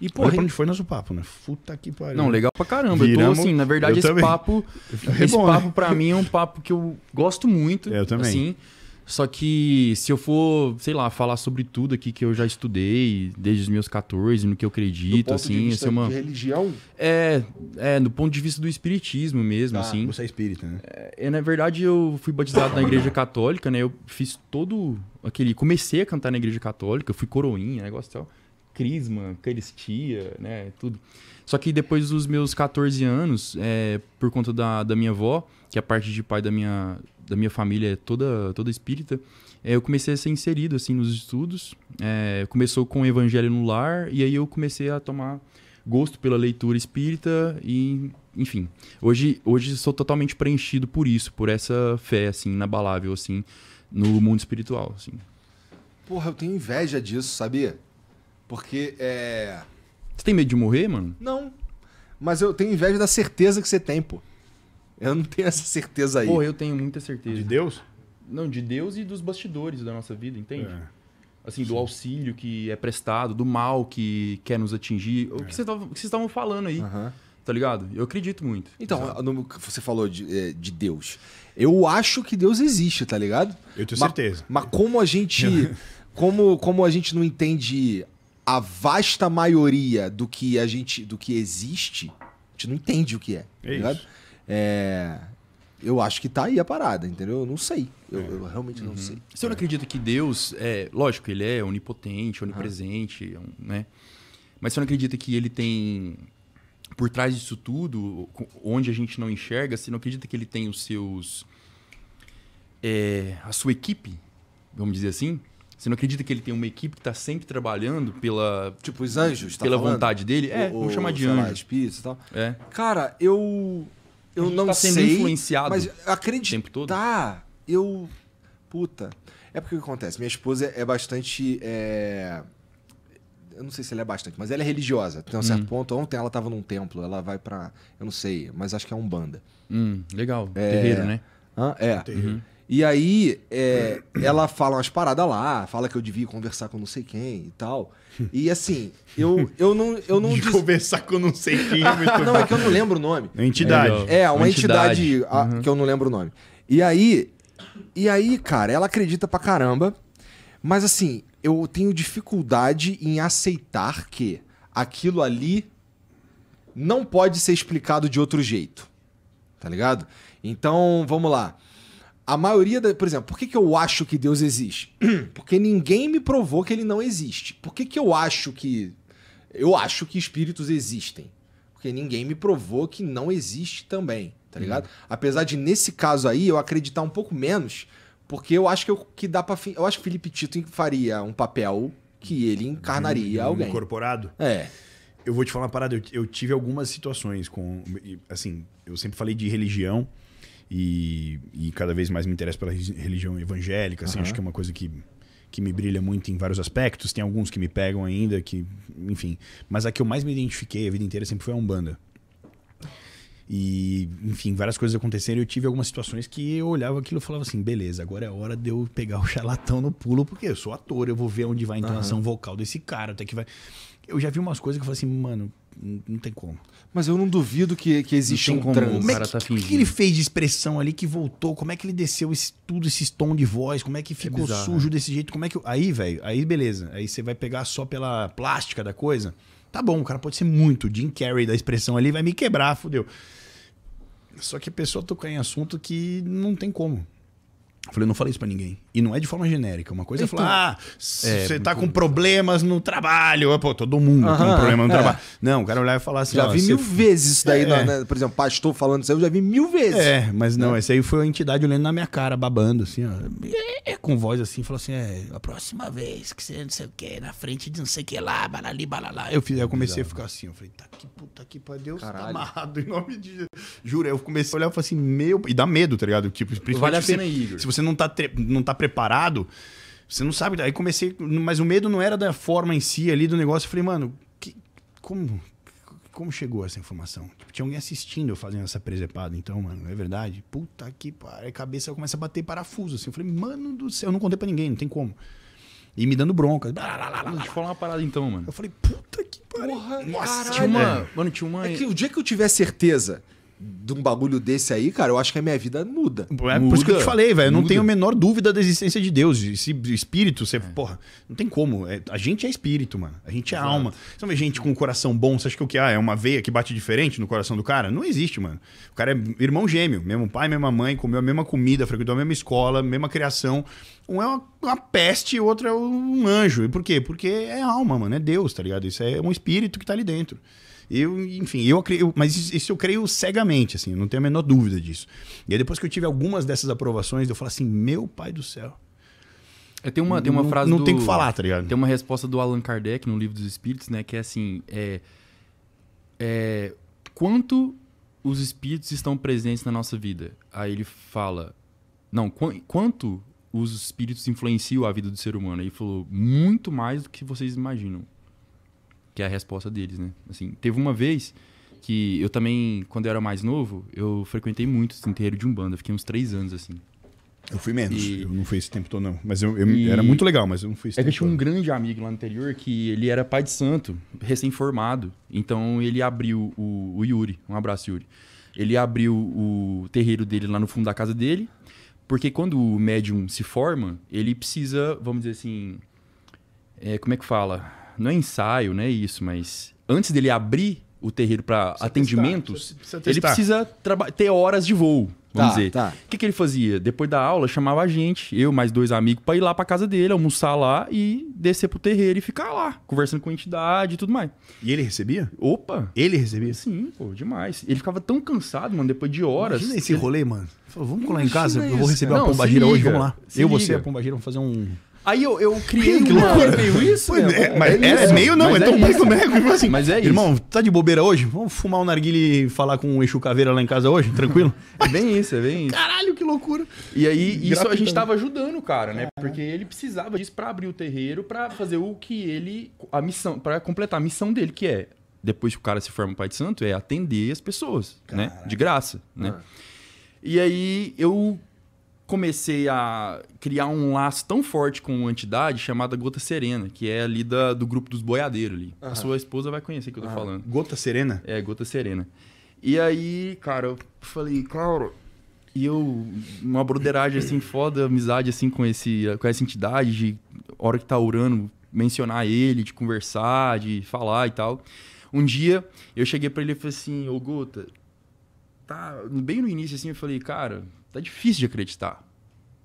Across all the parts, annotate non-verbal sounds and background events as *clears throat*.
E, porra, Olha pra onde foi nosso papo, né? Puta que pariu. Não, legal pra caramba. Então, Viramos, eu tô assim, na verdade, esse também. papo. *laughs* É esse bom, né? papo, né? pra mim, é um papo que eu gosto muito. Eu também. Assim, só que se eu for, sei lá, falar sobre tudo aqui que eu já estudei desde os meus 14, no que eu acredito, assim, isso é uma de religião? É, é, do ponto de vista do espiritismo mesmo, ah, assim. Você é espírita, né? É, na verdade eu fui batizado na igreja católica, né? Eu fiz todo aquele comecei a cantar na igreja católica, eu fui coroinha, negócio e tal. Crisma, Caristia, né? Tudo. Só que depois dos meus 14 anos, é, por conta da, da minha avó, que é a parte de pai da minha, da minha família é toda, toda espírita, é, eu comecei a ser inserido assim nos estudos. É, começou com o Evangelho no Lar, e aí eu comecei a tomar gosto pela leitura espírita e enfim hoje hoje sou totalmente preenchido por isso por essa fé assim inabalável assim no mundo espiritual assim porra eu tenho inveja disso sabia porque é. Você tem medo de morrer, mano? Não. Mas eu tenho inveja da certeza que você tem, pô. Eu não tenho essa certeza aí. Pô, eu tenho muita certeza. De Deus? Não, de Deus e dos bastidores da nossa vida, entende? É. Assim, Sim. do auxílio que é prestado, do mal que quer nos atingir. É. O que vocês estavam falando aí. Uhum. Tá ligado? Eu acredito muito. Então, no, você falou de, é, de Deus. Eu acho que Deus existe, tá ligado? Eu tenho mas, certeza. Mas como a gente. *laughs* como, como a gente não entende a vasta maioria do que a gente, do que existe, a gente não entende o que é. Tá é, é eu acho que tá aí a parada, entendeu? Eu não sei. Eu, é. eu realmente não uhum. sei. Você não é. acredita que Deus, é, lógico, ele é onipotente, onipresente, uhum. né? Mas você não acredita que ele tem por trás disso tudo, onde a gente não enxerga, você não acredita que ele tem os seus é, a sua equipe, vamos dizer assim? Você não acredita que ele tem uma equipe que está sempre trabalhando pela. Tipo, os anjos, tá Pela falando? vontade dele? É, o, vamos chamar de anjos. Espíritos e tal. É. Cara, eu. Eu não tá sendo sei. influenciado. Mas acreditar. O tempo todo. Eu. Puta. É porque o que acontece? Minha esposa é bastante. É... Eu não sei se ela é bastante, mas ela é religiosa. Tem um certo hum. ponto. Ontem ela estava num templo, ela vai para Eu não sei, mas acho que é um banda. Hum, legal. É... Terreiro, né? Hã? É. Terreiro. Uhum. E aí é, ela fala umas paradas lá, fala que eu devia conversar com não sei quem e tal. E assim, eu, eu não. Eu não Conversar com não sei quem. É ah, não, é que eu não lembro o nome. Entidade. É, é, uma, uma entidade, entidade uhum. a, que eu não lembro o nome. E aí. E aí, cara, ela acredita pra caramba. Mas assim, eu tenho dificuldade em aceitar que aquilo ali não pode ser explicado de outro jeito. Tá ligado? Então, vamos lá. A maioria da, por exemplo, por que, que eu acho que Deus existe? *clears throat* Porque ninguém me provou que ele não existe. Por que, que eu acho que eu acho que espíritos existem? Porque ninguém me provou que não existe também, tá ligado? Hum. Apesar de nesse caso aí eu acreditar um pouco menos, porque eu acho que, eu, que dá para eu acho que Felipe Tito faria um papel que ele uhum. encarnaria um, uhum. um alguém. Incorporado? É. Eu vou te falar uma parada, eu, eu tive algumas situações com assim, eu sempre falei de religião, e, e cada vez mais me interesso pela religião evangélica, assim, uhum. acho que é uma coisa que que me brilha muito em vários aspectos. Tem alguns que me pegam ainda, que, enfim. Mas a que eu mais me identifiquei a vida inteira sempre foi a Umbanda. E, enfim, várias coisas aconteceram. Eu tive algumas situações que eu olhava aquilo e falava assim: beleza, agora é hora de eu pegar o charlatão no pulo, porque eu sou ator, eu vou ver onde vai então a entonação uhum. vocal desse cara, até que vai. Eu já vi umas coisas que eu falei assim, mano, não tem como. Mas eu não duvido que, que existe um trans. É tá como é que, tá que, que, ele fez de expressão ali que voltou? Como é que ele desceu esse, tudo esse tom de voz? Como é que é ficou é bizarro, sujo né? desse jeito? Como é que aí, velho? Aí beleza. Aí você vai pegar só pela plástica da coisa. Tá bom, o cara pode ser muito Jim Carrey da expressão ali, vai me quebrar, fodeu. Só que a pessoa toca em assunto que não tem como. Eu falei, não falei isso pra ninguém. E não é de forma genérica. É uma coisa é então, é falar, ah, é, você é, tá com problemas no trabalho. Pô, todo mundo uh -huh, com problema no é. trabalho. Não, o cara olhar e falar assim. Já vi mil f... vezes isso daí, é. na, por exemplo, pastor falando isso aí, eu já vi mil vezes. É, mas não, esse aí foi a entidade olhando na minha cara, babando, assim, ó. É, com voz assim, falou assim: é, a próxima vez que você não sei o que, na frente de não sei o que lá, balali, balalá. Eu, fiz, eu comecei Exato. a ficar assim, eu falei, tá que puta que pra Deus, tá amarrado em nome de Jesus. Juro, eu comecei a olhar e falei assim, meu. E dá medo, tá ligado? Tipo, principalmente. Vale a pena ir, você não tá, não tá preparado, você não sabe. Aí comecei. Mas o medo não era da forma em si ali do negócio. Eu falei, mano, que, como, como chegou essa informação? Tipo, tinha alguém assistindo eu fazendo essa presepada, então, mano, é verdade? Puta que pariu. A cabeça começa a bater parafuso, assim. Eu falei, mano do céu, eu não contei pra ninguém, não tem como. E me dando bronca. Deixa eu falar uma parada então, mano. Eu falei, puta que pariu. Porra, Nossa, caralho. Tinha uma, é, Mano, tinha uma... É que o dia que eu tiver certeza de um bagulho desse aí, cara, eu acho que a minha vida muda. É muda, por isso que eu te falei, velho. Eu não tenho a menor dúvida da existência de Deus. Esse espírito, você, é. porra, não tem como. É, a gente é espírito, mano. A gente é Exato. alma. Você não vê gente com um coração bom, você acha que o que? Ah, é uma veia que bate diferente no coração do cara? Não existe, mano. O cara é irmão gêmeo, mesmo pai, mesma mãe, comeu a mesma comida, frequentou a mesma escola, mesma criação. Um é uma, uma peste e o outro é um anjo. E por quê? Porque é alma, mano. É Deus, tá ligado? Isso é um espírito que tá ali dentro. Eu, enfim, eu acredito, mas isso eu creio cegamente, assim, não tenho a menor dúvida disso. E aí depois que eu tive algumas dessas aprovações, eu falo assim, meu pai do céu. eu é, tem uma, tem uma frase Não do, tem o que falar, tá ligado? Tem uma resposta do Allan Kardec no Livro dos Espíritos, né? Que é assim, é, é, quanto os espíritos estão presentes na nossa vida? Aí ele fala, não, qu quanto os espíritos influenciam a vida do ser humano? Aí ele falou, muito mais do que vocês imaginam que é a resposta deles, né? Assim, teve uma vez que eu também, quando eu era mais novo, eu frequentei muito o terreiro de Umbanda. Fiquei uns três anos, assim. Eu fui menos. E... Eu não fui esse tempo todo, não. Mas eu, eu e... era muito legal, mas eu não fui esse é tempo que Eu tinha um grande amigo lá no interior que ele era pai de santo, recém-formado. Então ele abriu o, o Yuri. Um abraço, Yuri. Ele abriu o terreiro dele lá no fundo da casa dele. Porque quando o médium se forma, ele precisa, vamos dizer assim. É, como é que fala? não é ensaio, não é isso, mas antes dele abrir o terreiro para atendimentos, testar, precisa, precisa ele precisa ter horas de voo, vamos tá, dizer. Tá. O que, que ele fazia? Depois da aula, chamava a gente, eu mais dois amigos, para ir lá para casa dele, almoçar lá e descer pro terreiro e ficar lá, conversando com a entidade e tudo mais. E ele recebia? Opa! Ele recebia? Sim, pô, demais. Ele ficava tão cansado, mano, depois de horas. Imagina esse ele... rolê, mano. Falou, vamos colar em casa, eu vou receber não, uma pombagira hoje, vamos lá. eu, liga. você, a pombagira, vamos fazer um Aí eu, eu criei que uma... loucura. meio isso? Foi, é, mas é, é, meio não, mas é, é tão mais ou menos. Assim, mas é isso. Irmão, tá de bobeira hoje? Vamos fumar um narguile e falar com o Exu Caveira lá em casa hoje? Tranquilo? *laughs* é bem isso, é bem isso. Caralho, que loucura. E aí, isso Grafitando. a gente tava ajudando o cara, né? Porque ele precisava disso pra abrir o terreiro, pra fazer o que ele... A missão, pra completar a missão dele, que é... Depois que o cara se forma Pai de Santo, é atender as pessoas, Caralho. né? De graça, né? Ah. E aí, eu comecei a criar um laço tão forte com uma entidade chamada Gota Serena, que é ali da, do grupo dos boiadeiros ali. A sua esposa vai conhecer o que eu tô falando. Gota Serena? É, Gota Serena. E aí, cara, eu falei, claro. E eu, uma broderagem assim, foda, amizade assim com, esse, com essa entidade, de hora que tá orando, mencionar ele, de conversar, de falar e tal. Um dia eu cheguei para ele e falei assim, ô Gota, tá, bem no início assim, eu falei, cara, tá difícil de acreditar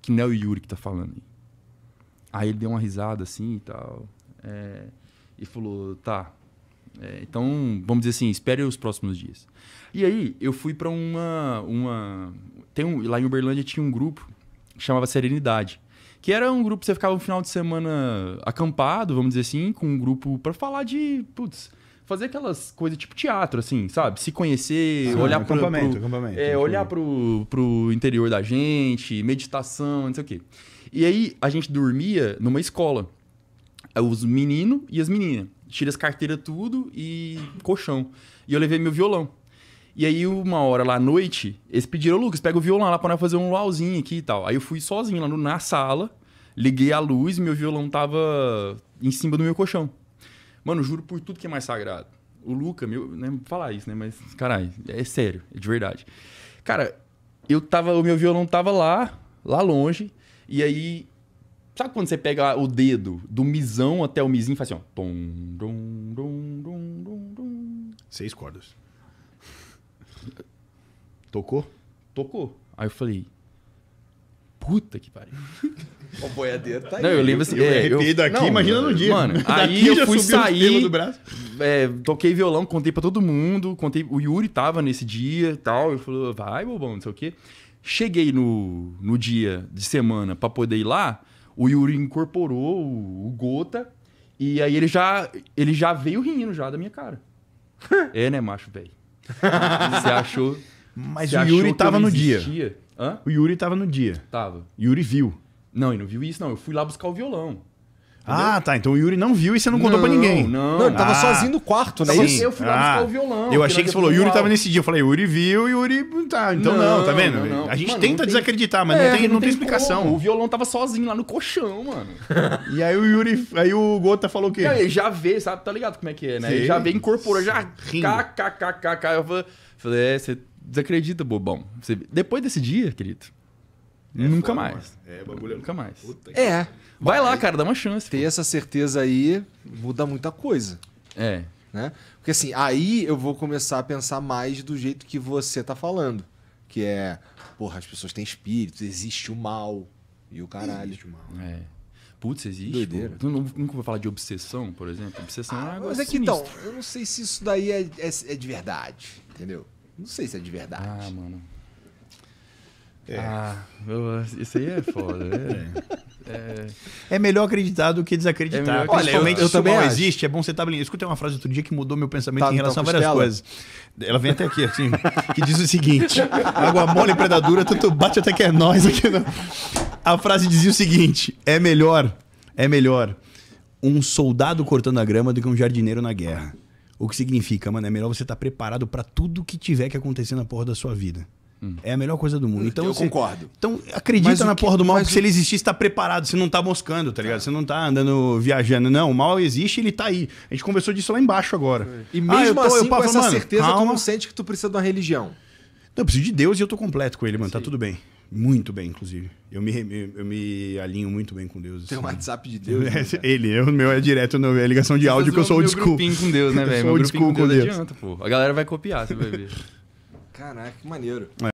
que não é o Yuri que tá falando. Aí ele deu uma risada assim e tal. É, e falou: tá, é, então vamos dizer assim, espere os próximos dias. E aí eu fui para uma. uma tem um, lá em Uberlândia tinha um grupo que chamava Serenidade. Que era um grupo que você ficava um final de semana acampado, vamos dizer assim, com um grupo para falar de. Putz, fazer aquelas coisas tipo teatro, assim, sabe? Se conhecer, ah, olhar para o. É, olhar pro, pro interior da gente, meditação, não sei o quê. E aí a gente dormia numa escola. É, os meninos e as meninas. Tira as carteiras tudo e colchão. E eu levei meu violão. E aí, uma hora lá à noite, eles pediram, Lucas, pega o violão lá pra nós fazer um luauzinho aqui e tal. Aí eu fui sozinho lá na sala, liguei a luz, meu violão tava em cima do meu colchão. Mano, juro por tudo que é mais sagrado. O Luca, meu, nem né, falar isso, né? Mas, caralho, é sério, é de verdade. Cara, eu tava, o meu violão tava lá, lá longe, e aí. Sabe quando você pega o dedo do misão até o misinho e faz assim, ó. tom dum, dum, dum, dum, dum. Seis cordas. Tocou? Tocou. Aí eu falei, puta que pariu. O boiadeiro tá aí. Não, eu lembro assim. Eu é, eu, aqui, não, imagina no dia. Mano, *laughs* aí eu fui sair. É, toquei violão, contei pra todo mundo. contei O Yuri tava nesse dia e tal. Eu falei, vai, bobão, não sei o quê. Cheguei no, no dia de semana pra poder ir lá. O Yuri incorporou o, o Gota. E aí ele já, ele já veio rindo já da minha cara. *laughs* é, né, macho, velho? Você achou. Mas o Yuri tava no dia. Hã? O Yuri tava no dia. Tava. Yuri viu. Não, ele não viu isso, não. Eu fui lá buscar o violão. Entendeu? Ah, tá. Então o Yuri não viu e você não, contou não, pra ninguém. Não, não. Ele tava ah. sozinho no quarto, né? Sim, eu fui lá buscar ah. o violão. Eu achei que você falou, Yuri tava nesse dia. Eu falei, Yuri viu, Yuri. Tá, então não, tá não tá vendo? Não, a gente mano, tenta desacreditar, mas é, não, tem, não, tem, tem explicação. Como. O violão tava sozinho lá no colchão, mano. *laughs* e aí o Yuri. Aí o Gota falou o quê? Ele já vê, sabe? Tá ligado como é que é, né? Ele já vê, incorporou, já. Rindo. KKKKK. Eu falei, é, você desacredita, bobão. Você... Depois desse dia, querido, é nunca foda, mais. É, bagulho. É nunca mais. é. Vai lá, cara, dá uma chance. Ter pô. essa certeza aí muda muita coisa. É. Né? Porque assim, aí eu vou começar a pensar mais do jeito que você tá falando. Que é, porra, as pessoas têm espírito, existe o mal. E o caralho. Existe o mal. Né? É. Putz, existe. Doideira. Tu nunca vou falar de obsessão, por exemplo? Obsessão ah, é um ah, Mas é que então, eu não sei se isso daí é, é, é de verdade, entendeu? Não sei se é de verdade. Ah, mano. É. Ah, isso aí é foda. É, *laughs* é. é melhor acreditar do que desacreditar. É Olha, eu, eu também não existe, é bom você estar tá... Escutei uma frase outro dia que mudou meu pensamento tá, em relação tá a várias costela. coisas. Ela vem até aqui, assim, que diz o seguinte: água mole e predadura, tanto bate até que é nós aqui. A frase dizia o seguinte: é melhor, é melhor um soldado cortando a grama do que um jardineiro na guerra. O que significa, mano, é melhor você estar tá preparado para tudo que tiver que acontecer na porra da sua vida. Hum. É a melhor coisa do mundo. Então, eu você, concordo. Então, acredita mas na que, porra do mal, porque o... se ele existir, está preparado. Você não está moscando, tá ligado? Tá. Você não está andando, viajando. Não, o mal existe ele está aí. A gente conversou disso lá embaixo agora. E ah, mesmo ah, eu tô, assim, eu, com essa mano, certeza, calma. tu não sente que tu precisa de uma religião. Não, eu preciso de Deus e eu tô completo com ele, mano. Tá Sim. Tá tudo bem. Muito bem, inclusive. Eu me, eu me alinho muito bem com Deus. Tem o um assim. WhatsApp de Deus. *laughs* Né, ele, o meu é direto, no, é ligação de áudio que eu sou old school. Meu com Deus, né, *laughs* velho? Meu grupinho com Deus, com Deus. adianta, é tipo, pô. A galera vai copiar, você vai ver. *laughs* Caraca, que maneiro. É.